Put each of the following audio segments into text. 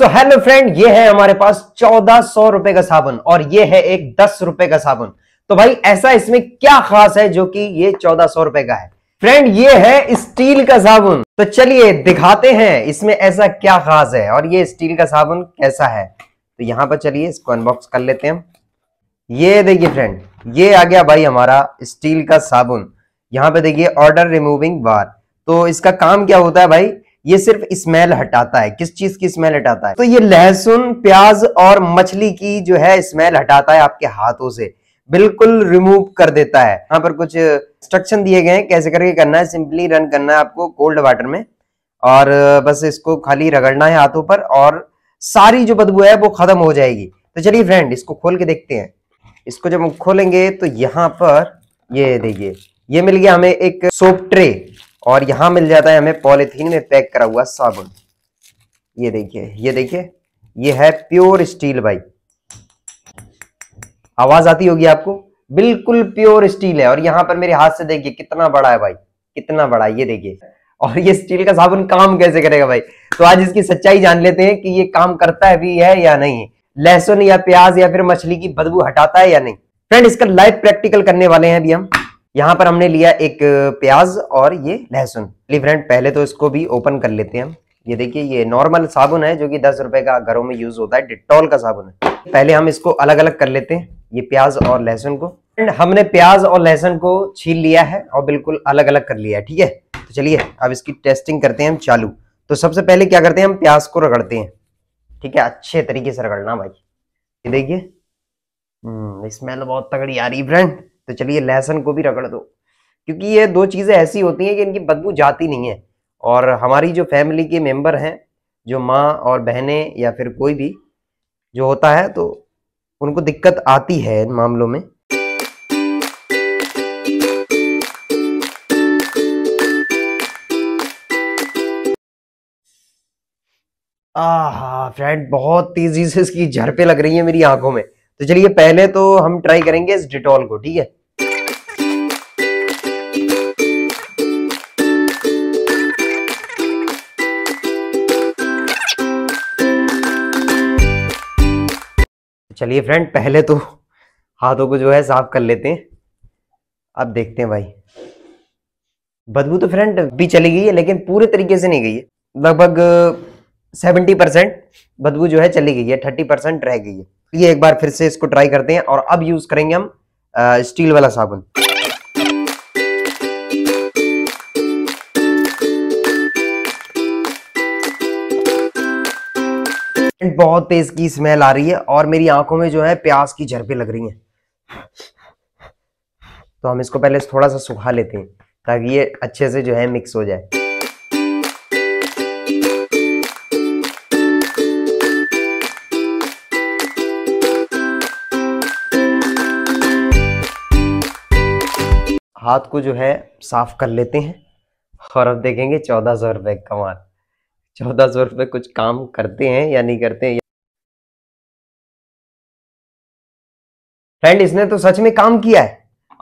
so hello friend ये है हमारे पास चौदह सौ रुपए का साबुन और ये है एक दस रुपए का साबुन तो भाई ऐसा इसमें क्या खास है जो कि ये चौदह सौ रुपए का है फ्रेंड ये है स्टील का साबुन तो चलिए दिखाते हैं इसमें ऐसा क्या खास है और ये स्टील का साबुन कैसा है तो यहां पर चलिए इसको अनबॉक्स कर लेते हैं ये देखिए फ्रेंड ये आ गया भाई हमारा स्टील का साबुन यहां पे देखिए ऑर्डर रिमूविंग बार तो इसका काम क्या होता है भाई ये सिर्फ स्मेल हटाता है किस चीज की स्मेल हटाता है तो ये लहसुन प्याज और मछली की जो है स्मेल हटाता है आपके हाथों से बिल्कुल रिमूव कर देता है यहाँ पर कुछ इंस्ट्रक्शन दिए गए हैं कैसे करके करना है सिंपली रन करना है आपको कोल्ड वाटर में और बस इसको खाली रगड़ना है हाथों पर और सारी जो बदबू है वो खत्म हो जाएगी तो चलिए फ्रेंड इसको खोल के देखते हैं इसको जब हम खोलेंगे तो यहाँ पर ये देखिए ये मिल गया हमें एक सोप ट्रे और यहां मिल जाता है हमें पॉलिथीन में पैक करा हुआ साबुन ये देखिए ये देखिए ये है प्योर स्टील भाई आवाज आती होगी आपको बिल्कुल प्योर स्टील है और यहाँ पर मेरे हाथ से देखिए कितना बड़ा है भाई कितना बड़ा है ये देखिए और ये स्टील का साबुन काम कैसे करेगा भाई तो आज इसकी सच्चाई जान लेते हैं कि ये काम करता है भी है या नहीं लहसुन या प्याज या फिर मछली की बदबू हटाता है या नहीं फ्रेंड इसका लाइव प्रैक्टिकल करने वाले हैं अभी हम यहाँ पर हमने लिया एक प्याज और ये लहसुन फ्रेंड पहले तो इसको भी ओपन कर लेते हैं हम ये देखिए ये नॉर्मल साबुन है जो कि दस रुपए का घरों में यूज होता है डिटॉल का साबुन है पहले हम इसको अलग अलग कर लेते हैं ये प्याज और लहसुन को एंड हमने प्याज और लहसुन को छील लिया है और बिल्कुल अलग अलग कर लिया है ठीक है तो चलिए अब इसकी टेस्टिंग करते हैं हम चालू तो सबसे पहले क्या करते हैं हम प्याज को रगड़ते हैं ठीक है अच्छे तरीके से रगड़ना भाई ये देखिए स्मेल हम्म, तो बहुत तगड़ी आ रही फ्रेंड तो चलिए लहसुन को भी रगड़ दो क्योंकि ये दो चीज़ें ऐसी होती हैं कि इनकी बदबू जाती नहीं है और हमारी जो फैमिली के मेंबर हैं जो माँ और बहनें या फिर कोई भी जो होता है तो उनको दिक्कत आती है इन मामलों में आहा फ्रेंड बहुत तेजी से इसकी झड़पें लग रही है मेरी आंखों में तो चलिए पहले तो हम ट्राई करेंगे इस डिटॉल को ठीक है चलिए फ्रेंड पहले तो हाथों को जो है साफ कर लेते हैं अब देखते हैं भाई बदबू तो फ्रेंड भी चली गई है लेकिन पूरे तरीके से नहीं गई है लगभग सेवेंटी परसेंट बदबू जो है चली गई है थर्टी परसेंट रह गई है ये एक बार फिर से इसको ट्राई करते हैं और अब यूज़ करेंगे हम स्टील वाला साबुन बहुत तेज की स्मेल आ रही है और मेरी आंखों में जो है प्यास की झरपे लग रही हैं तो हम इसको पहले थोड़ा सा सुखा लेते हैं ताकि ये अच्छे से जो है मिक्स हो जाए हाथ को जो है साफ कर लेते हैं और अब देखेंगे चौदह सौ रुपए कमाल चौदह सौ रुपये कुछ काम करते हैं या नहीं करते हैं फ्रेंड इसने तो सच में काम किया है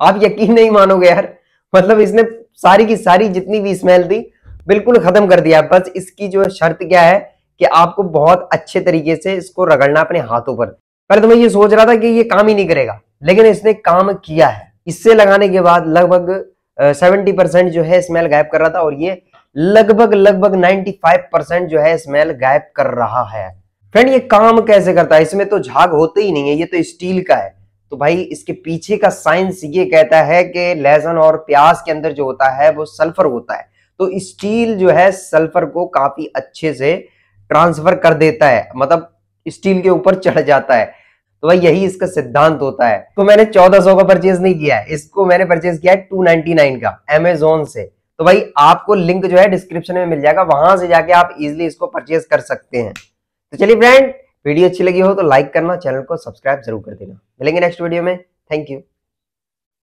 आप यकीन नहीं मानोगे यार मतलब इसने सारी की सारी जितनी भी स्मेल थी बिल्कुल खत्म कर दिया बस इसकी जो शर्त क्या है कि आपको बहुत अच्छे तरीके से इसको रगड़ना अपने हाथों पर पर तो मैं ये सोच रहा था कि ये काम ही नहीं करेगा लेकिन इसने काम किया है इससे लगाने के बाद लगभग सेवेंटी परसेंट जो है स्मेल गायब कर रहा था और ये लगभग लगभग 95 परसेंट जो है स्मेल गायब कर रहा है फ्रेंड ये काम कैसे करता है इसमें तो झाग होते ही नहीं है ये तो स्टील का है तो भाई इसके पीछे का साइंस ये कहता है कि लहसन और प्याज के अंदर जो होता है वो सल्फर होता है तो स्टील जो है सल्फर को काफी अच्छे से ट्रांसफर कर देता है मतलब स्टील के ऊपर चढ़ जाता है तो भाई यही इसका सिद्धांत होता है तो मैंने 1400 का परचेज नहीं किया है इसको मैंने परचेज किया है 299 का एमेजोन से तो भाई आपको लिंक जो है डिस्क्रिप्शन में मिल जाएगा वहां से जाके आप इजिली इसको परचेज कर सकते हैं तो चलिए फ्रेंड वीडियो अच्छी लगी हो तो लाइक करना चैनल को सब्सक्राइब जरूर कर देना मिलेंगे नेक्स्ट वीडियो में थैंक यू